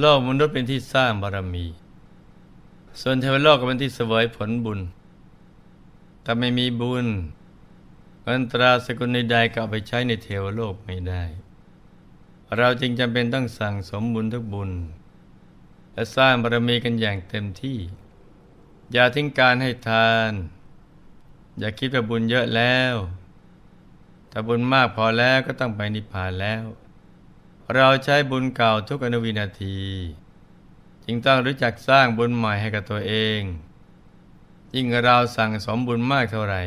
โลกมนุษย์เป็นที่สร้างบารมี ส่วนเทวโลกก็เป็นที่เสวยผลบุญ ถ้าไม่มีบุญอันตราสกุลใดๆก็ไปใช้ในเทวโลกไม่ได้ เราจึงจำเป็นต้องสั่งสมบุญทุกบุญและสร้างบารมีกันอย่างเต็มที่ อย่าทิ้งการให้ทาน อย่าคิดว่าบุญเยอะแล้ว ถ้าบุญมากพอแล้วก็ต้องไปนิพพานแล้วเราใช้บุญเก่าทุกอนุวินาที จึงต้องรู้จักสร้างบุญใหม่ให้กับตัวเอง ยิ่งเราสั่งสมบุญมากเท่าไหร่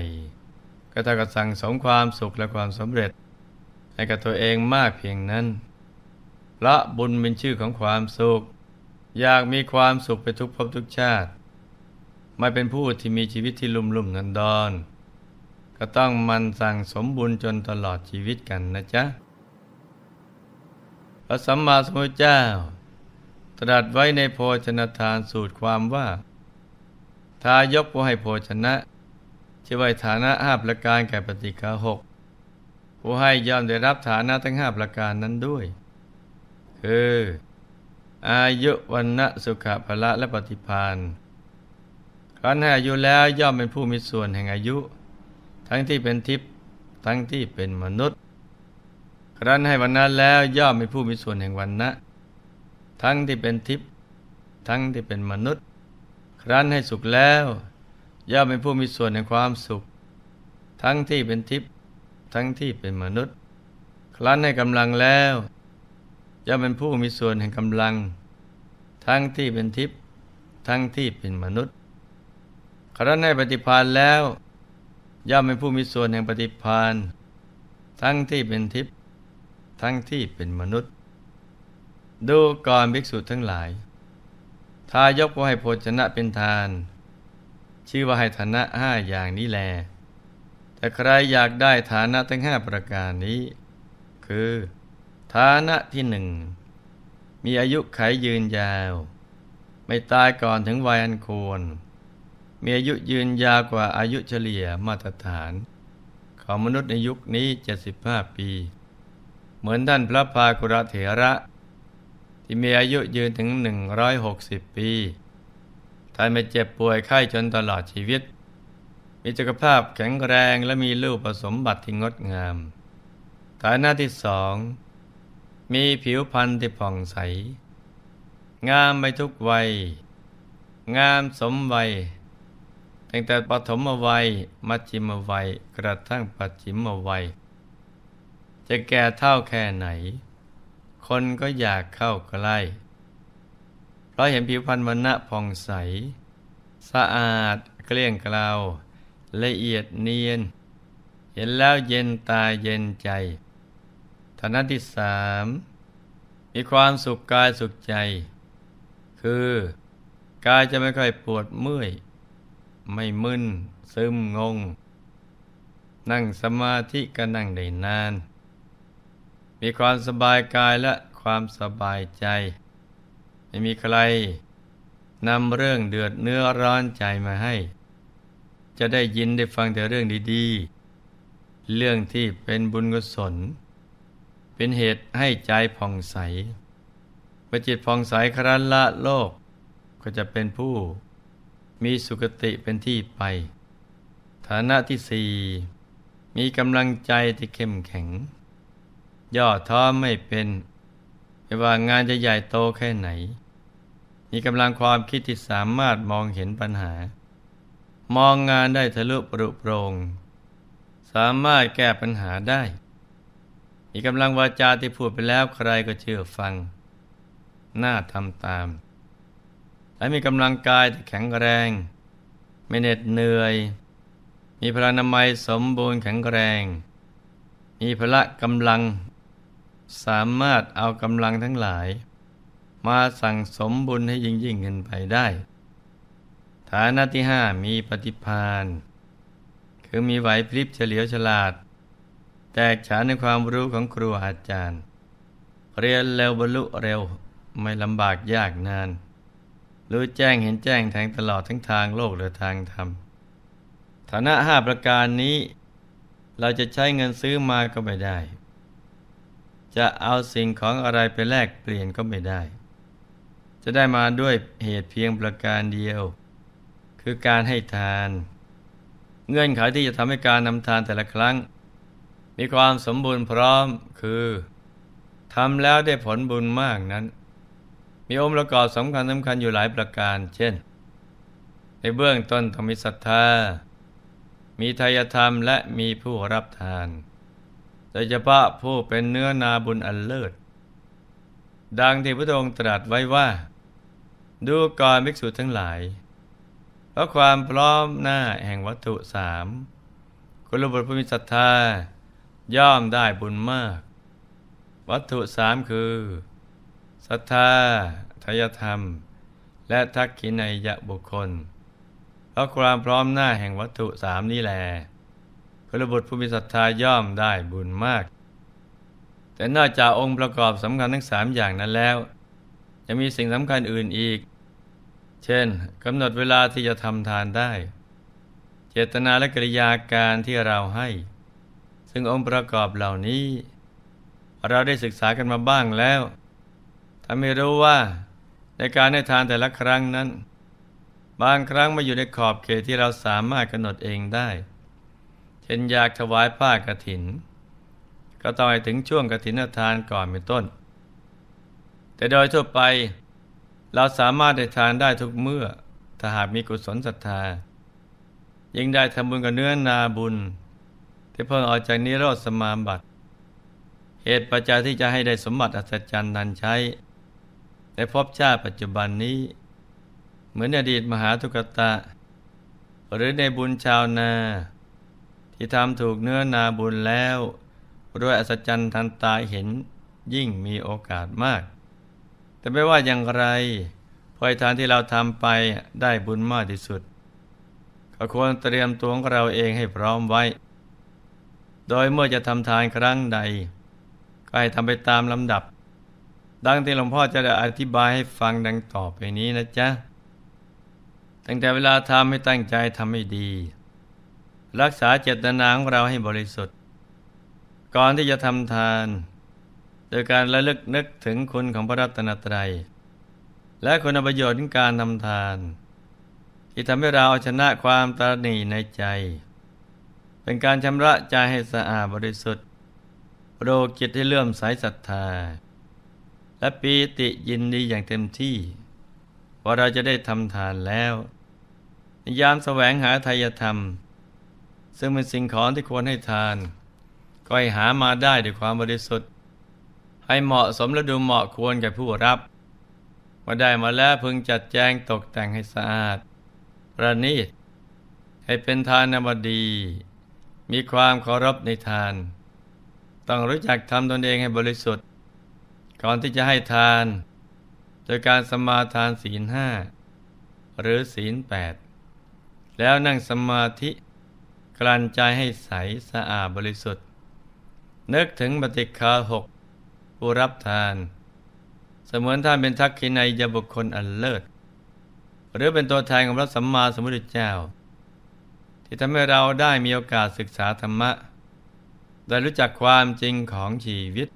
ก็เท่ากับสั่งสมความสุขและความสำเร็จให้กับตัวเองมากเพียงนั้นละบุญเป็นชื่อของความสุข อยากมีความสุขไปทุกภพทุกชาติ ไม่เป็นผู้ที่มีชีวิตที่ลุ่มลุ่มนันดอน ก็ต้องมันสั่งสมบุญจนตลอดชีวิตกันนะจ๊ะพระสัมมาสัมพุทธเจ้าตรัสไว้ในโภชนทานสูตรความว่า ทายกผู้ให้โภชนะชื่อว่ฐานะห้าประการแก่ปฏิฆาหกผู้ให้ย่อมได้รับฐานะทั้งห้าประการนั้นด้วย คืออายุวันณะสุขภละและปฏิพานครั้นให้อายุแล้วย่อมเป็นผู้มีส่วนแห่งอายุ ทั้งที่เป็นทิพย์ทั้งที่เป็นมนุษย์ครั้นให้วันนั้นแล้วย่อมมีผู้มีส่วนแห่งวันนะทั้งที่เป็นทิพย์ทั้งที่เป็นมนุษย์ ครั้นให้สุขแล้วย่อมเป็นผู้มีส่วนแห่งความสุข ทั้งที่เป็นทิพย์ทั้งที่เป็นมนุษย์ ครั้นให้กำลังแล้ว ย่อมเป็นผู้มีส่วนแห่งกำลัง ทั้งที่เป็นทิพย์ทั้งที่เป็นมนุษย์ ครั้นให้ปฏิพานแล้ว ย่อมเป็นผู้มีส่วนแห่งปฏิพานทั้งที่เป็นทิพย์ทั้งที่เป็นมนุษย์ ดูก่อนภิกษุทั้งหลายทายกว่าให้โภชนะเป็นทาน ชื่อว่าให้ฐานะห้าอย่างนี้แล แต่ใครอยากได้ฐานะทั้งห้าประการนี้ คือฐานะที่หนึ่งมีอายุไขยยืนยาว ไม่ตายก่อนถึงวัยอันควร มีอายุยืนยาวกว่าอายุเฉลี่ยมาตรฐาน ของมนุษย์ในยุคนี้ 75 ปีเหมือนท่านพระพากรเถระ ที่มีอายุยืนถึง 160 ปีท่านไม่เจ็บป่วยไข้จนตลอดชีวิต มีสุขภาพแข็งแรงและมีลูกผสมบัติที่งดงามฐานะที่สอง มีผิวพรรณที่ผ่องใส งามไปทุกวัย งามสมวัย ตั้งแต่ปฐมวัย มัชชิมวัย กระทั่งปัจฉิมวัยจะแก่เท่าแค่ไหน คนก็อยากเข้าใกล้ เพราะเห็นผิวพรรณมันณะผ่องใส สะอาด เกลี้ยงเกลา ละเอียดเนียน เห็นแล้วเย็นตาเย็นใจ ฐานะที่สาม มีความสุขกายสุขใจ คือ กายจะไม่ค่อยปวดเมื่อย ไม่มึนซึมงง นั่งสมาธิก็นั่งได้นานมีความสบายกายและความสบายใจ ไม่มีใครนำเรื่องเดือดเนื้อร้อนใจมาให้ จะได้ยินได้ฟังแต่เรื่องดีๆ เรื่องที่เป็นบุญกุศลเป็นเหตุให้ใจผ่องใสประจิตผ่องใสครั้นละโลกก็จะเป็นผู้มีสุคติเป็นที่ไป ฐานะที่สี่มีกำลังใจที่เข้มแข็งย่อท้อไม่เป็นไม่ว่างานจะใหญ่โตแค่ไหน มีกำลังความคิดที่สามารถมองเห็นปัญหา มองงานได้ทะลุปรุโปรงสามารถแก้ปัญหาได้ มีกำลังวาจาที่พูดไปแล้วใครก็เชื่อฟัง น่าทำตาม และมีกำลังกายที่แข็งแรง ไม่เหน็ดเหนื่อย มีพลานามัยสมบูรณ์แข็งแรง มีพละกำลังสามารถเอากำลังทั้งหลาย มาสั่งสมบุญให้ยิ่งยิ่งเงินไปได้ ฐานะที่ห้ามีปฏิพานคือมีไหวพริบเฉลียวฉลาด แตกฉานในความรู้ของครูอาจารย์ เรียนเร็วบรรลุเร็วไม่ลำบากยากนาน รู้แจ้งเห็นแจ้งแทงตลอดทั้งทางโลกและทางธรรม ฐานะห้าประการนี้ เราจะใช้เงินซื้อมาก็ไม่ได้จะเอาสิ่งของอะไรไปแลกเปลี่ยนก็ไม่ได้ จะได้มาด้วยเหตุเพียงประการเดียว คือการให้ทาน เงื่อนไขที่จะทำให้การนำทานแต่ละครั้ง มีความสมบูรณ์พร้อม คือทำแล้วได้ผลบุญมากนั้น มีองค์ประกอบสำคัญสำคัญอยู่หลายประการ เช่น ในเบื้องต้นต้องมีศรัทธา มีทายธรรมและมีผู้รับทานโดยเฉพาะผู้เป็นเนื้อนาบุญอันเลิศ ดังที่พระองค์ตรัสไว้ว่า ดูก่อนภิกษุทั้งหลาย เพราะความพร้อมหน้าแห่งวัตถุสามคุลบุตรผู้มีศรัทธา ย่อมได้บุญมาก วัตถุสามคือ ศรัทธาทายธรรม และทักขินัยยะบุคคล เพราะความพร้อมหน้าแห่งวัตถุสามนี่แหละพระบุตรผู้มีศรัทธาย่อมได้บุญมาก แต่นอกจากองค์ประกอบสำคัญทั้งสามอย่างนั้นแล้วยังมีสิ่งสำคัญอื่นอีก เช่นกำหนดเวลาที่จะทำทานได้ เจตนาและกิริยาการที่เราให้ ซึ่งองค์ประกอบเหล่านี้ เราได้ศึกษากันมาบ้างแล้วทำให้รู้ว่า ในการให้ทานแต่ละครั้งนั้น บางครั้งมาอยู่ในขอบเขตที่เราสามารถกำหนดเองได้เ็นอยากถวายผ้ากรถิน ก็ต้องให้ถึงช่วงกรถินทานก่อนเป็นต้น แต่โดยทั่วไป เราสามารถได้ทานได้ทุกเมื่อ ถ้าหากมีกุศลศรัทธา ยิ่งได้ทำบุญกับเนื้อนาบุญ ที่เพิ่งออกจากนิโรธสมาบัติเหตุปัจจัยที่จะให้ได้สมบัติอัศจรรย์นันใช้ ในภพชาติปัจจุบันนี้ เหมือนอดีตมหาทุกตะ หรือในบุญชาวนาที่ทำถูกเนื้อนาบุญแล้ว ด้วยอัศจรรย์ทันตาเห็นยิ่งมีโอกาสมาก แต่ไม่ว่าอย่างไรพอยทานที่เราทำไปได้บุญมากที่สุดก็ควรเตรียมตัวของเราเองให้พร้อมไว้ โดยเมื่อจะทำทานครั้งใดก็ให้ทำไปตามลำดับ ดังที่หลวงพ่อจะได้อธิบายให้ฟังดังต่อไปนี้นะจ๊ะตั้งแต่เวลาทำให้ตั้งใจทำให้ดีรักษาเจตนาของเราให้บริสุทธิ์ ก่อนที่จะทำทาน โดยการระลึกนึกถึงคุณของพระรัตนตรัย และคุณประโยชน์ของการทำทานที่ทำให้เราเอาชนะความตรณีในใจ เป็นการชำระใจให้สะอาดบริสุทธิ์ โรกิตให้เลื่อมใสศรัทธา และปีติยินดีอย่างเต็มที่ว่าเราจะได้ทำทานแล้ว ยามแสวงหาทายธรรมซึ่งเป็นสิ่งของที่ควรให้ทาน ก็ให้หามาได้ด้วยความบริสุทธิ์ ให้เหมาะสมและดูเหมาะควรแก่ผู้รับ มาได้มาแล้วพึงจัดแจงตกแต่งให้สะอาดประณีตให้เป็นทานนบดี มีความเคารพในทาน ต้องรู้จักทำตนเองให้บริสุทธิ์ ก่อนที่จะให้ทาน โดยการสมาทานศีลห้า หรือศีลแปด แล้วนั่งสมาธิกลั่นใจให้ใสสะอาดบริสุทธิ์ นึกถึงปฏิคาหกผู้รับทาน เสมือนท่านเป็นทักขินายยบุคคลอันเลิศ หรือเป็นตัวแทนของพระสัมมาสัมพุทธเจ้า ที่ทำให้เราได้มีโอกาสศึกษาธรรมะ ได้รู้จักความจริงของชีวิต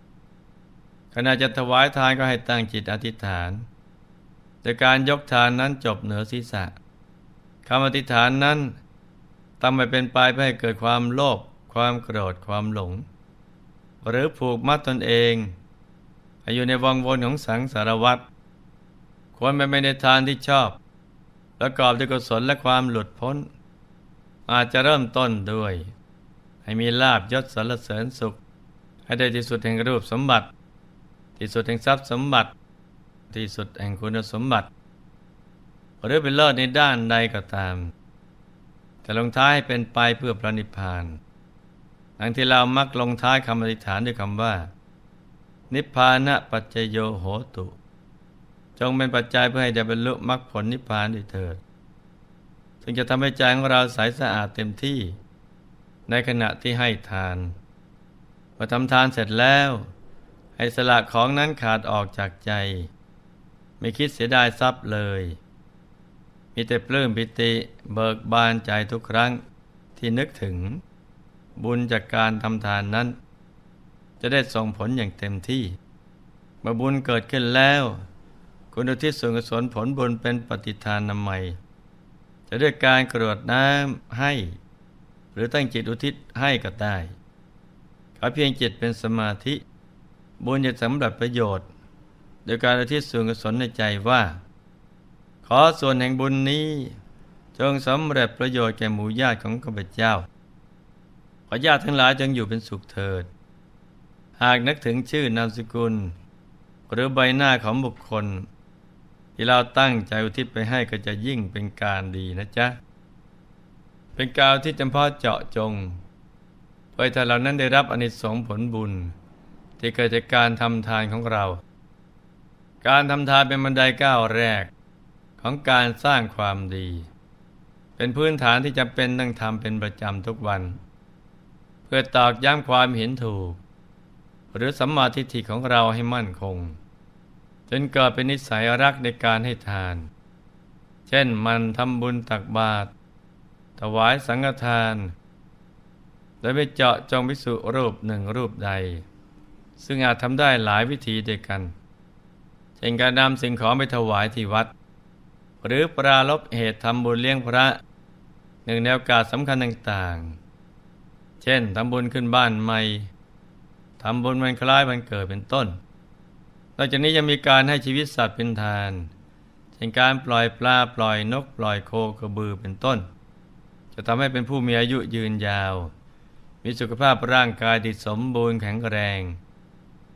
ขณะจะถวายทานก็ให้ตั้งจิตอธิษฐาน แต่การยกทานนั้นจบเหนือศีรษะคำอธิษฐานนั้นทำไปเป็นปลายเพื่อให้เกิดความโลภ ความโกรธ ความหลง หรือผูกมัดตนเอง อยู่ในวังวนของสังสารวัตรควรไปในทางที่ชอบประกอบด้วยกุศลและความหลุดพ้น อาจจะเริ่มต้นด้วย ให้มีลาบยศสรรเสริญสุข ให้ได้ที่สุดแห่งรูปสมบัติ ที่สุดแห่งทรัพย์สมบัติ ที่สุดแห่งคุณสมบัติ หรือเป็นเลิศในด้านใดก็ตามจะลงท้ายเป็นไปเพื่อพระนิพพานหลังที่เรามักลงท้ายคำอธิษฐานด้วยคำว่า นิพพานะปัจเจโยโหตุ จงเป็นปัจจัยเพื่อให้ได้บรรลุมรรคผลนิพพานด้วยเถิดซึ่งจะทำให้ใจของเราใสสะอาดเต็มที่ ในขณะที่ให้ทาน พอทำทานเสร็จแล้ว ให้สละของนั้นขาดออกจากใจ ไม่คิดเสียดายทรัพย์เลยมีแต่ปลื้มปิติเบิกบานใจทุกครั้งที่นึกถึง บุญจากการทำทานนั้น จะได้ส่งผลอย่างเต็มที่เมื่อบุญเกิดขึ้นแล้ว คุณอุทิศส่วนกุศลผลบุญเป็นปฏิทานนำใหม่จะด้วยการกรวดน้ำให้ หรือตั้งจิตอุทิศให้ก็ได้ขอเพียงจิตเป็นสมาธิ บุญจะสำหรับประโยชน์ โดยการอุทิศส่วนกุศลในใจว่าขอส่วนแห่งบุญนี้จงสำเร็จประโยชน์แก่หมู่ญาติของข้าพเจ้า ขอญาติทั้งหลายจงอยู่เป็นสุขเถิด หากนึกถึงชื่อนามสกุล หรือใบหน้าของบุคคล ที่เราตั้งใจอุทิศไปให้ก็จะยิ่งเป็นการดีนะจ๊ะ เป็นการที่จำเพาะเจาะจง เพื่อถ้าเรานั้นได้รับอนิสงส์ผลบุญ ที่เกิดจากการทำทานของเรา การทำทานเป็นบันไดก้าวแรกของการสร้างความดี เป็นพื้นฐานที่จำเป็นต้องทำเป็นประจำทุกวัน เพื่อตอกย้ำความเห็นถูก หรือสัมมาทิฏฐิของเราให้มั่นคง จนเกิดเป็นนิสัยรักในการให้ทาน เช่นมันทำบุญตักบาตรถวายสังฆทานและไปเจาะจงวิสุรูปหนึ่งรูปใด ซึ่งอาจทำได้หลายวิธีด้วยกัน เช่นการนำสิ่งของไปถวายที่วัดหรือปราลบเหตุทำบุญเลี้ยงพระหนึ่งในโอกาสสำคัญต่างๆ เช่นทำบุญขึ้นบ้านใหม่ทำบุญวันคล้ายวันเกิดเป็นต้นนอกจากนี้ยังมีการให้ชีวิตสัตว์เป็นทานเช่นการปล่อยปลาปล่อยนกปล่อยโคกระบือเป็นต้น จะทำให้เป็นผู้มีอายุยืนยาว มีสุขภาพร่างกายที่สมบูรณ์แข็งแรง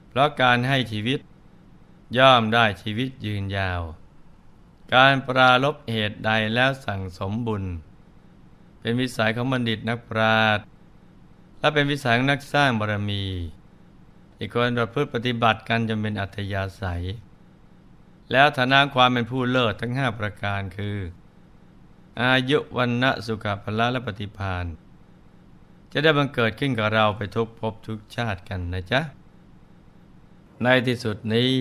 เพราะการให้ชีวิตย่อมได้ชีวิตยืนยาวการปราลบเหตุใดแล้วสั่งสมบุญ เป็นวิสัยของบัณฑิตนักปราชญ์และเป็นวิสัยนักสร้างบารมี อีกคนประพฤติปฏิบัติกันจนเป็นอัธยาศัยแล้วฐานะความเป็นผู้เลิศทั้งห้าประการคือ อายุวันณะสุขภละและปฏิพานจะได้บังเกิดขึ้นกับเราไปทุกภพทุกชาติกันนะจ๊ะ ในที่สุดนี้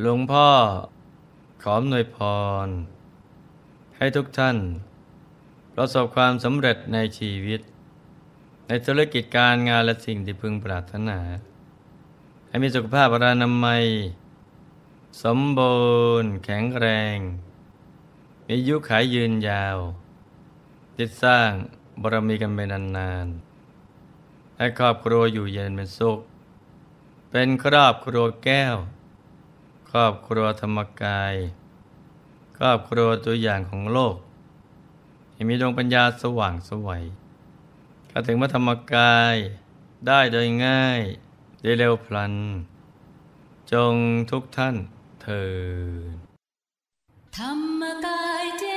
หลวงพ่อขอมนวยพรให้ทุกท่าน ประสบความสำเร็จในชีวิต ในธุรกิจการงานและสิ่งที่พึงปรารถนา ให้มีสุขภาพปรานามัย สมบูรณ์แข็งแรง มีอายุขายยืนยาวติดสร้างบารมีกันไปนานๆ ให้ครอบครัวอยู่เย็นเป็นสุข เป็นครอบครัวแก้วครอบครัวธรรมกายครอบครัวตัวอย่างของโลกให้มีดวงปัญญาสว่างสวัยกระถึงมธรรมกายได้โดยง่ายได้เร็วพลัน จงทุกท่านเธรรมกายเจ